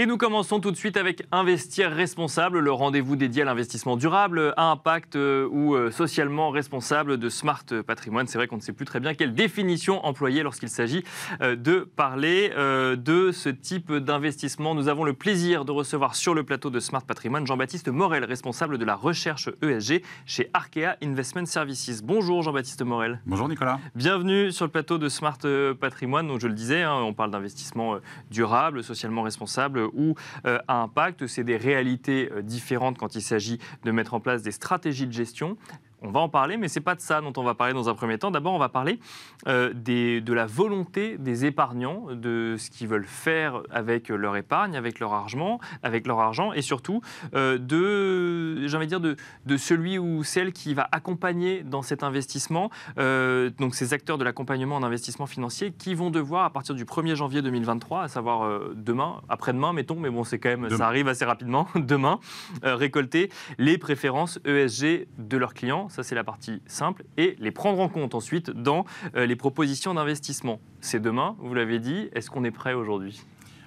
Et nous commençons tout de suite avec Investir responsable, le rendez-vous dédié à l'investissement durable, à impact euh, ou euh, socialement responsable de Smart Patrimoine. C'est vrai qu'on ne sait plus très bien quelle définition employer lorsqu'il s'agit euh, de parler de ce type d'investissement. Nous avons le plaisir de recevoir sur le plateau de Smart Patrimoine Jean-Baptiste Morel, responsable de la recherche ESG chez Arkea Investment Services. Bonjour Jean-Baptiste Morel. Bonjour Nicolas. Bienvenue sur le plateau de Smart Patrimoine. Donc je le disais, hein, on parle d'investissement durable, socialement responsable ou euh, à impact. C'est des réalités euh, différentes quand il s'agit de mettre en place des stratégies de gestion, on va en parler, mais ce n'est pas de ça dont on va parler dans un premier temps. D'abord, on va parler euh, de la volonté des épargnants, de ce qu'ils veulent faire avec leur épargne, avec leur argent, avec leur argent, et surtout euh, de, dire, de, celui ou celle qui va accompagner dans cet investissement. Euh, donc, ces acteurs de l'accompagnement en investissement financier qui vont devoir, à partir du 1er janvier 2023, à savoir demain, après-demain, mettons, mais bon, c'est quand même, ça arrive assez rapidement, demain, récolter les préférences ESG de leurs clients ça c'est la partie simple, et les prendre en compte ensuite dans euh, les propositions d'investissement. C'est demain, vous l'avez dit, est-ce qu'on est prêt aujourd'hui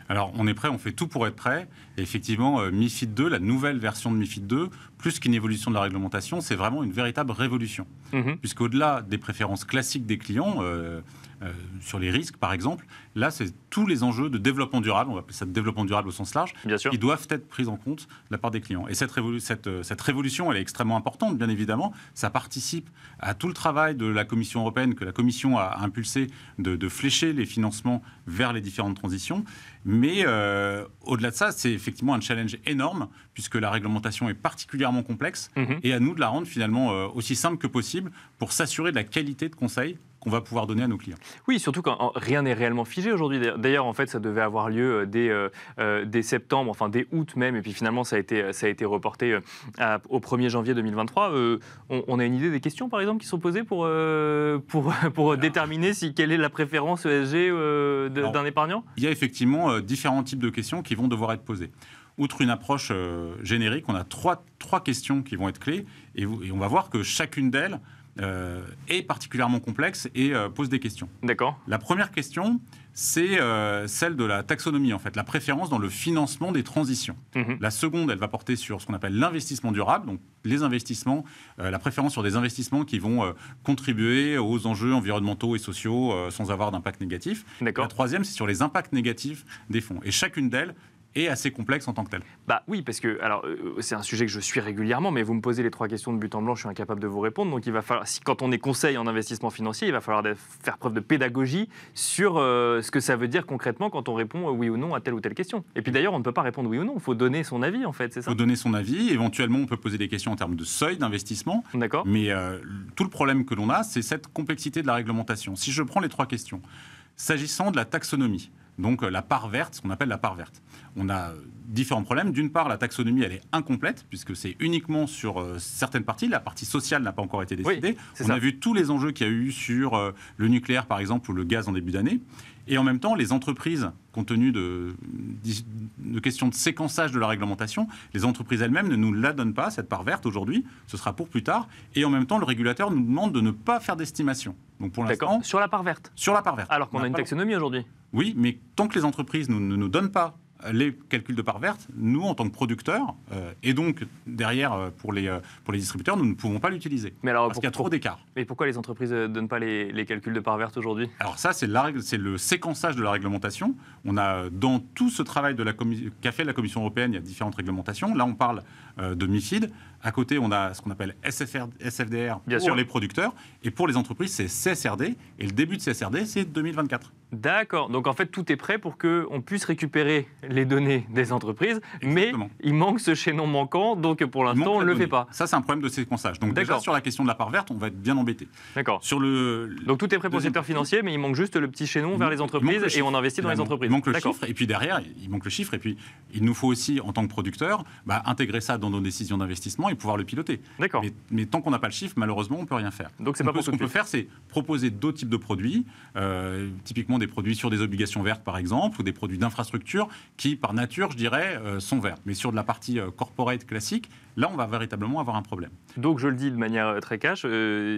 alors, on est prêt, on fait tout pour être prêt. effectivement, euh, MIFID 2, la nouvelle version de MIFID 2, plus qu'une évolution de la réglementation, c'est vraiment une véritable révolution. Mhm. Puisqu'au-delà des préférences classiques des clients, euh, euh, sur les risques, par exemple. Là, c'est tous les enjeux de développement durable, on va appeler ça développement durable au sens large, qui doivent être pris en compte de la part des clients. Et euh, cette, révolution, elle est extrêmement importante, bien évidemment. Ça participe à tout le travail de la Commission européenne que la Commission a, impulsé de, flécher les financements vers les différentes transitions. Mais euh, au-delà de ça, c'est effectivement un challenge énorme, puisque la réglementation est particulièrement complexe, mm-hmm. et à nous de la rendre finalement aussi simple que possible pour s'assurer de la qualité de conseil qu'on va pouvoir donner à nos clients. Oui, surtout quand rien n'est réellement figé aujourd'hui. D'ailleurs, en fait, ça devait avoir lieu euh, euh, euh, dès, septembre, enfin dès août même, et puis finalement, ça a été, ça a été reporté au 1er janvier 2023. on, a une idée des questions, par exemple, qui sont posées pour, pour, déterminer si, quelle est la préférence ESG d'un épargnant Il y a effectivement différents types de questions qui vont devoir être posées outre une approche générique, on a trois, questions qui vont être clés et on va voir que chacune d'elles euh, est particulièrement complexe et euh, pose des questions. D'accord. La première question, c'est euh, celle de la taxonomie, en fait, la préférence dans le financement des transitions. Mhm. La seconde, elle va porter sur ce qu'on appelle l'investissement durable, donc les investissements, la préférence sur des investissements qui vont contribuer aux enjeux environnementaux et sociaux sans avoir d'impact négatif. La troisième, c'est sur les impacts négatifs des fonds. Et chacune d'elles et assez complexe en tant que tel. Bah oui, parce que alors euh, c'est un sujet que je suis régulièrement, mais vous me posez les trois questions de but en blanc, je suis incapable de vous répondre. Donc il va falloir, quand on est conseil en investissement financier, il va falloir faire preuve de pédagogie sur euh, ce que ça veut dire concrètement quand on répond euh, oui ou non à telle ou telle question. Et puis d'ailleurs, on ne peut pas répondre oui ou non, il faut donner son avis en fait, c'est ça. Il faut donner son avis. Éventuellement, on peut poser des questions en termes de seuil d'investissement. D'accord. Mais tout le problème que l'on a, c'est cette complexité de la réglementation. Si je prends les trois questions, s'agissant de la taxonomie donc euh, la part verte, ce qu'on appelle la part verte. On a euh, différents problèmes. D'une part, la taxonomie, elle est incomplète, puisque c'est uniquement sur euh, certaines parties. La partie sociale n'a pas encore été décidée. on a vu tous les enjeux qu'il y a eu sur le nucléaire, par exemple, ou le gaz en début d'année. Et en même temps, les entreprises, compte tenu de, de questions de séquençage de la réglementation, les entreprises elles-mêmes ne nous la donnent pas, cette part verte aujourd'hui. Ce sera pour plus tard. Et en même temps, le régulateur nous demande de ne pas faire d'estimation. Donc pour l'instant. Sur la part verte Sur la part verte. Alors qu'on a, une taxonomie aujourd'hui. Oui, mais tant que les entreprises ne nous, donnent pas les calculs de part verte, nous, en tant que producteurs, euh, et donc derrière euh, pour les, euh, pour les distributeurs, nous ne pouvons pas l'utiliser. Mais alors, parce qu'il y a trop d'écart. Mais pourquoi les entreprises ne donnent pas les, calculs de part verte aujourd'hui Alors ça, c'est le séquençage de la réglementation. On a, dans tout ce travail qu'a fait la Commission européenne, il y a différentes réglementations. Là, on parle de MIFID. À côté, on a ce qu'on appelle SFR, SFDR Bien les producteurs. Et pour les entreprises, c'est CSRD. Et le début de CSRD, c'est 2024. D'accord. Donc en fait, tout est prêt pour qu'on puisse récupérer les données des entreprises. Mais il manque ce chaînon manquant. Donc pour l'instant, on ne le fait pas. Ça, c'est un problème de séquençage. Donc déjà, sur la question de la part verte, on va être bien embêté. D'accord. Sur le, donc tout est prêt pour le secteur financier, mais il manque juste le petit chaînon vers les entreprises et on investit dans les entreprises. Il manque le chiffre. Et puis derrière, il manque le chiffre. Et puis, il nous faut aussi, en tant que producteur, bah, intégrer ça dans nos décisions d'investissement et pouvoir le piloter. D'accord. Mais, tant qu'on n'a pas le chiffre, malheureusement, on peut rien faire. Donc c'est pas ce qu'on peut faire, c'est proposer d'autres types de produits, euh, typiquement des produits sur des obligations vertes par exemple, ou des produits d'infrastructure qui, par nature, je dirais, euh, sont verts. Mais sur de la partie euh, corporate classique, là, on va véritablement avoir un problème. Donc je le dis de manière très cash,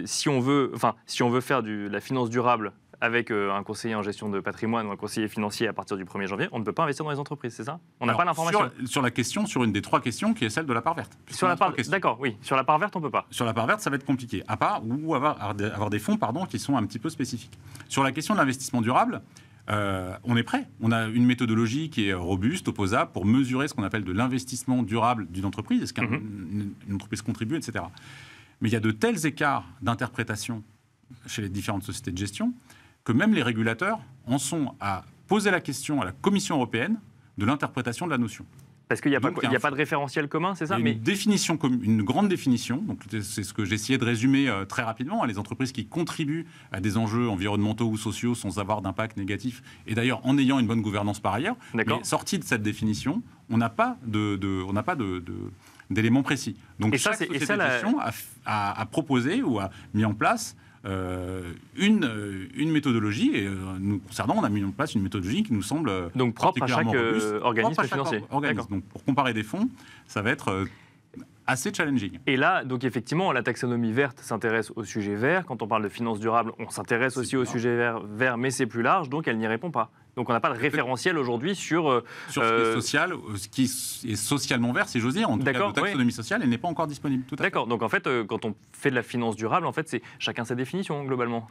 si on veut, enfin, si on veut faire de la finance durable avec euh, un conseiller en gestion de patrimoine ou un conseiller financier à partir du 1er janvier, on ne peut pas investir dans les entreprises, c'est ça On n'a pas l'information. Sur, la question, sur une des trois questions qui est celle de la part verte. Sur la part, d'accord, oui. Sur la part verte, on peut pas. Sur la part verte, ça va être compliqué, à part ou avoir, des fonds pardon, qui sont un petit peu spécifiques. Sur la question de l'investissement durable, euh, on est prêt. On a une méthodologie qui est robuste, opposable, pour mesurer ce qu'on appelle de l'investissement durable d'une entreprise. Est-ce qu'une mhm. entreprise contribue, etc. Mais il y a de tels écarts d'interprétation chez les différentes sociétés de gestion que même les régulateurs en sont à poser la question à la Commission européenne de l'interprétation de la notion. Parce qu'il n'y a, pas, pas de référentiel commun, c'est ça Une définition, une grande définition. Donc c'est ce que j'essayais de résumer euh, très rapidement. à hein, les entreprises qui contribuent à des enjeux environnementaux ou sociaux sans avoir d'impact négatif, et d'ailleurs en ayant une bonne gouvernance par ailleurs. Mais sorti de cette définition, on n'a pas de, on n'a pas de, d'éléments précis. Donc et chaque ça, société ça, la... a, proposé ou a mis en place euh, une, euh, une méthodologie. Et euh, nous concernant, on a mis en place une méthodologie qui nous semble donc propre à chaque organisme financier. Donc pour comparer des fonds, ça va être assez challenging. Et là, donc effectivement, la taxonomie verte s'intéresse au sujet vert. Quand on parle de finances durables, on s'intéresse aussi au sujet vert, vert mais c'est plus large, donc elle n'y répond pas. Donc on n'a pas de référentiel aujourd'hui sur... Euh, sur ce qui est euh, social, euh, ce qui est socialement vert, si j'ose dire. En tout cas, taxonomie sociale, elle n'est pas encore disponible. D'accord. Donc en fait, quand on fait de la finance durable, en fait, c'est chacun sa définition, globalement.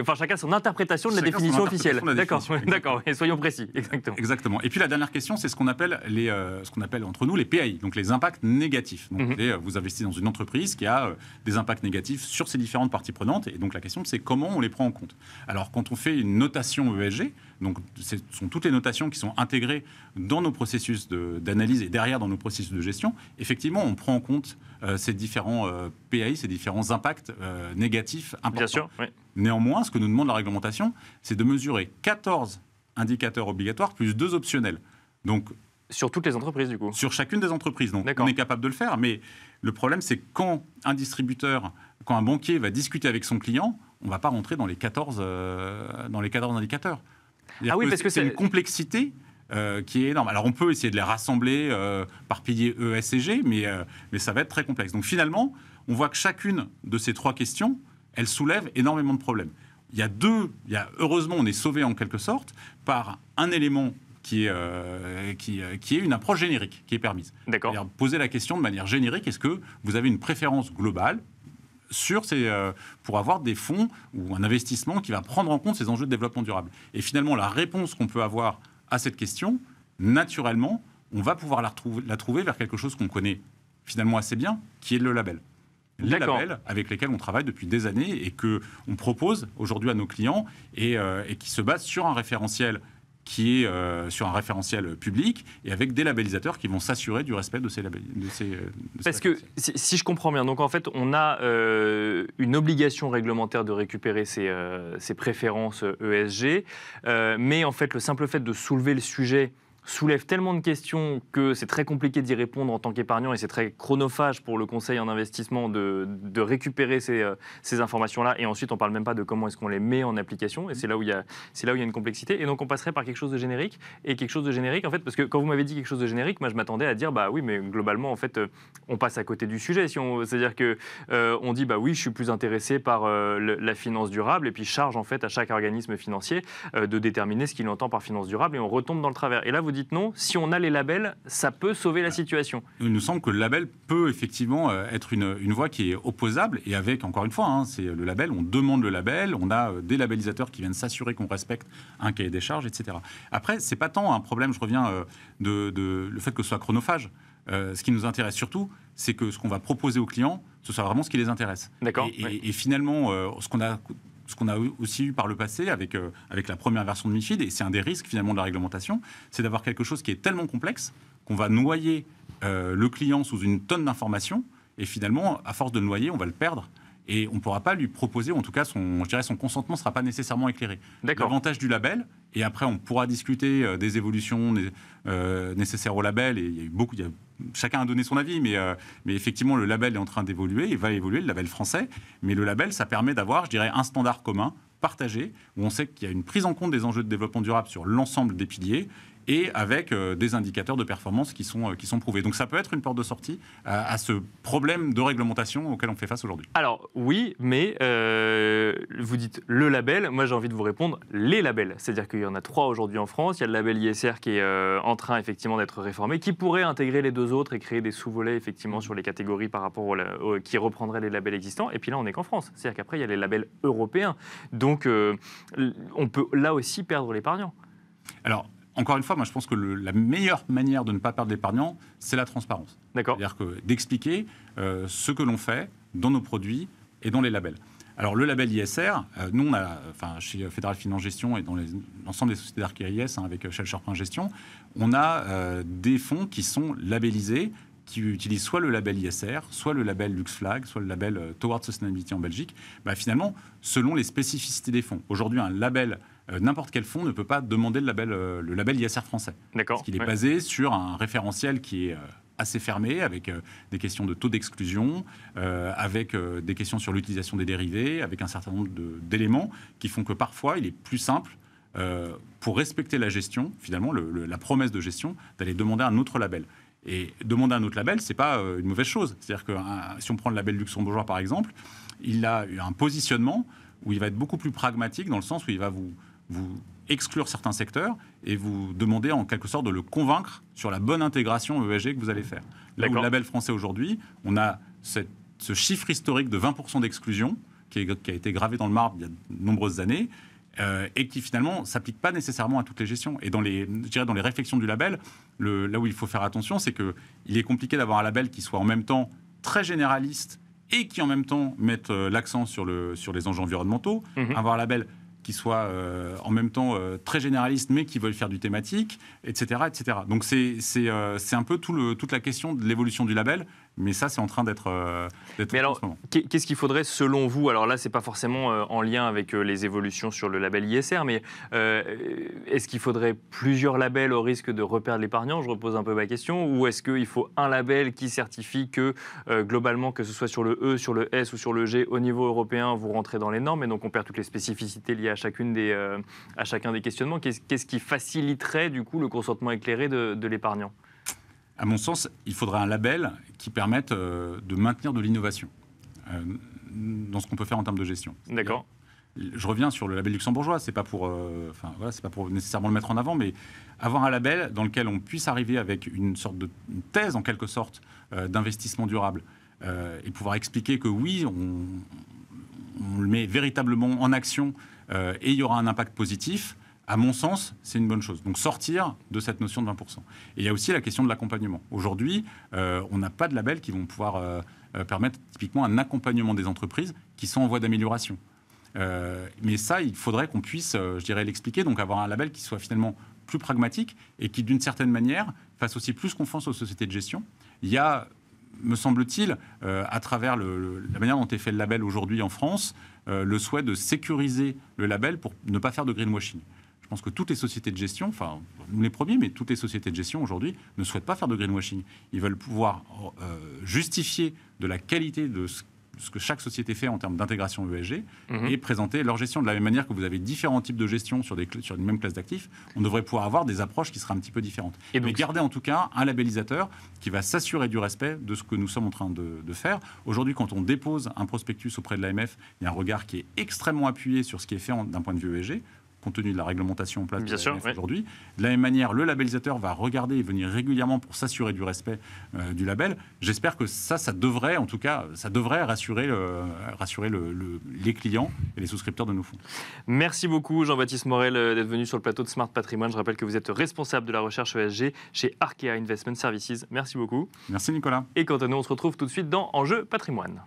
enfin, chacun son interprétation de la définition officielle. D'accord, d'accord. Et soyons précis. Exactement. Exactement. Et puis la dernière question, c'est ce qu'on appelle, ce appelle entre nous les PAI, donc les impacts négatifs. Donc mhm. vous investissez dans une entreprise qui a des impacts négatifs sur ses différentes parties prenantes. Et donc la question, c'est comment on les prend en compte. Alors quand on fait une notation ESG, donc, ce sont toutes les notations qui sont intégrées dans nos processus d'analyse et derrière dans nos processus de gestion. Effectivement, on prend en compte euh, ces différents euh, PAI, ces différents impacts euh, négatifs importants. Bien sûr, Néanmoins, ce que nous demande la réglementation, c'est de mesurer 14 indicateurs obligatoires plus deux optionnels. Donc, sur toutes les entreprises, du coup Sur chacune des entreprises. Donc, on est capable de le faire, mais le problème, c'est quand un distributeur, quand un banquier va discuter avec son client, on ne va pas rentrer dans les dans les 14 indicateurs. Ah oui, parce que c'est une complexité. Euh, qui est énorme. Alors on peut essayer de les rassembler euh, par pilier E, S et G, mais, euh, mais ça va être très complexe. Donc finalement, on voit que chacune de ces trois questions, elle soulève énormément de problèmes. Il y a deux, il y a, heureusement on est sauvé en quelque sorte par un élément qui est, qui, qui, est une approche générique, qui est permise. D'accord. Poser la question de manière générique, est-ce que vous avez une préférence globale sur euh, pour avoir des fonds ou un investissement qui va prendre en compte ces enjeux de développement durable. Et finalement, la réponse qu'on peut avoir à cette question, naturellement, on va pouvoir la, trouver vers quelque chose qu'on connaît finalement assez bien, qui est le label. Le label avec lequel on travaille depuis des années et que on propose aujourd'hui à nos clients et, euh, et qui se base sur un référentiel qui est euh, sur un référentiel public et avec des labellisateurs qui vont s'assurer du respect de ces, labels, euh, Parce que si, je comprends bien, donc en fait, on a euh, une obligation réglementaire de récupérer ces, ces préférences ESG, e mais en fait, le simple fait de soulever le sujet soulève tellement de questions que c'est très compliqué d'y répondre en tant qu'épargnant et c'est très chronophage pour le conseil en investissement de, récupérer euh, ces, informations-là. Et ensuite, on ne parle même pas de comment est-ce qu'on les met en application. Et c'est là, où il y a, là où il y a une complexité. Et donc, on passerait par quelque chose de générique. Et quelque chose de générique, en fait, parce que quand vous m'avez dit quelque chose de générique, moi, je m'attendais à dire, bah oui, mais globalement, en fait, euh, on passe à côté du sujet. Si C'est-à-dire qu'on euh, on dit, bah oui, je suis plus intéressé par la finance durable et puis charge, en fait, à chaque organisme financier de déterminer ce qu'il entend par finance durable et on retombe dans le travers. Et là, vous dites non, si on a les labels, ça peut sauver la situation. Il nous semble que le label peut effectivement euh, être une, une voie qui est opposable et avec, encore une fois, hein, c'est le label, on demande le label, on a euh, des labellisateurs qui viennent s'assurer qu'on respecte un cahier des charges, etc. Après, c'est pas tant un problème, je reviens, euh, de, de le fait que ce soit chronophage. ce qui nous intéresse surtout, c'est que ce qu'on va proposer aux clients, ce soit vraiment ce qui les intéresse. D'accord. Et, finalement, ce qu'on a ce qu'on a aussi eu par le passé avec, euh, avec la première version de MIFID, et c'est un des risques finalement de la réglementation, c'est d'avoir quelque chose qui est tellement complexe qu'on va noyer euh, le client sous une tonne d'informations, et finalement, à force de noyer, on va le perdre. Et on ne pourra pas lui proposer, ou en tout cas, son, je dirais, son consentement ne sera pas nécessairement éclairé. L'avantage du label, et après, on pourra discuter euh, des évolutions nécessaires au label, et il y a eu beaucoup, il chacun a donné son avis, euh, mais, effectivement, le label est en train d'évoluer, il va évoluer, le label français. Mais le label, ça permet d'avoir, je dirais, un standard commun partagé, où on sait qu'il y a une prise en compte des enjeux de développement durable sur l'ensemble des piliers et avec euh, des indicateurs de performance qui sont, euh, qui sont prouvés. Donc ça peut être une porte de sortie euh, à, ce problème de réglementation auquel on fait face aujourd'hui. Alors oui, mais vous dites le label, moi j'ai envie de vous répondre les labels. C'est-à-dire qu'il y en a trois aujourd'hui en France. Il y a le label ISR qui est en train effectivement d'être réformé, qui pourrait intégrer les deux autres et créer des sous-volets effectivement sur les catégories par rapport qui reprendraient les labels existants. Et puis là on n'est qu'en France. C'est-à-dire qu'après il y a les labels européens. Donc on peut là aussi perdre l'épargnant. Alors, encore une fois, moi je pense que la meilleure manière de ne pas perdre d'épargnant, c'est la transparence. D'accord. C'est-à-dire que d'expliquer euh, ce que l'on fait dans nos produits et dans les labels. Alors le label ISR, euh, nous enfin chez Fédéral Finance Gestion et dans l'ensemble des sociétés d'arc hein, avec euh, Shell Sherpin Gestion, on a des fonds qui sont labellisés, qui utilisent soit le label ISR, soit le label LuxFlag, soit le label Towards Sustainability en Belgique. Bah, finalement, selon les spécificités des fonds. Aujourd'hui, un label euh, n'importe quel fonds ne peut pas demander le label, euh, le label ISR français. D'accord. Parce qu'il est basé sur un référentiel qui est euh, assez fermé, avec des questions de taux d'exclusion, avec des questions sur l'utilisation des dérivés, avec un certain nombre d'éléments qui font que parfois il est plus simple. pour respecter la gestion, finalement, la promesse de gestion, d'aller demander un autre label. Et demander un autre label, c'est pas une mauvaise chose. C'est-à-dire que si on prend le label luxembourgeois, par exemple, il a un positionnement où il va être beaucoup plus pragmatique dans le sens où il va vous vous exclure certains secteurs et vous demander en quelque sorte de le convaincre sur la bonne intégration ESG que vous allez faire. Là où le label français aujourd'hui, on a ce chiffre historique de 20% d'exclusion qui, a été gravé dans le marbre il y a de nombreuses années. Euh, et qui finalement s'applique pas nécessairement à toutes les gestions. Et dans les, je dirais, dans les réflexions du label, le, là où il faut faire attention, c'est que il est compliqué d'avoir un label qui soit en même temps très généraliste et qui en même temps mette euh, l'accent sur, le, sur les enjeux environnementaux, mhm. avoir un label qui soient euh, en même temps euh, très généralistes, mais qui veulent faire du thématique, etc. etc. Donc euh, c'est un peu toute la question de l'évolution du label mais ça, c'est en train d'être. Euh, mais alors, qu'est-ce qu'il faudrait selon vous Alors là, ce n'est pas forcément euh, en lien avec euh, les évolutions sur le label ISR, mais est-ce qu'il faudrait plusieurs labels au risque de reperdre l'épargnant Je repose un peu ma question. Ou est-ce qu'il faut un label qui certifie que globalement, que ce soit sur le E, sur le S ou sur le G, au niveau européen, vous rentrez dans les normes et donc on perd toutes les spécificités liées à chacune des, à chacun des questionnements. Qu'est-ce qui faciliterait du coup le consentement éclairé de l'épargnant à mon sens, il faudrait un label qui permette euh, de maintenir de l'innovation euh, dans ce qu'on peut faire en termes de gestion. D'accord. Je reviens sur le label luxembourgeois, c'est pas pour, euh, pas pour nécessairement le mettre en avant, mais avoir un label dans lequel on puisse arriver avec une sorte de thèse en quelque sorte d'investissement durable et pouvoir expliquer que oui, on, le met véritablement en action et il y aura un impact positif à mon sens, c'est une bonne chose. Donc sortir de cette notion de 20%. Et il y a aussi la question de l'accompagnement. Aujourd'hui, euh, on n'a pas de labels qui vont pouvoir euh, euh, permettre typiquement un accompagnement des entreprises qui sont en voie d'amélioration. mais ça, il faudrait qu'on puisse, je dirais, l'expliquer, donc avoir un label qui soit finalement plus pragmatique et qui, d'une certaine manière, fasse aussi plus confiance aux sociétés de gestion. Il y a, me semble-t-il, à travers la manière dont est fait le label aujourd'hui en France, le souhait de sécuriser le label pour ne pas faire de greenwashing. Je pense que toutes les sociétés de gestion, enfin, nous les premiers, mais toutes les sociétés de gestion aujourd'hui ne souhaitent pas faire de greenwashing. Ils veulent pouvoir euh, justifier de la qualité de ce que chaque société fait en termes d'intégration ESG mhm. et présenter leur gestion. De la même manière que vous avez différents types de gestion sur, des, sur une même classe d'actifs, on devrait pouvoir avoir des approches qui seraient un petit peu différentes. Et Mais garder en tout cas un labellisateur qui va s'assurer du respect de ce que nous sommes en train de, de faire. Aujourd'hui, quand on dépose un prospectus auprès de l'AMF, il y a un regard qui est extrêmement appuyé sur ce qui est fait d'un point de vue ESG compte tenu de la réglementation en place aujourd'hui. De la même manière, le labellisateur va regarder et venir régulièrement pour s'assurer du respect euh, du label. J'espère que ça, ça devrait, en tout cas, ça devrait rassurer, rassurer le, les clients et les souscripteurs de nos fonds. Merci beaucoup, Jean-Baptiste Morel, euh, d'être venu sur le plateau de Smart Patrimoine. Je rappelle que vous êtes responsable de la recherche ESG chez Arkea Investment Services. Merci beaucoup. Merci, Nicolas. Et quant à nous, on se retrouve tout de suite dans Enjeu Patrimoine.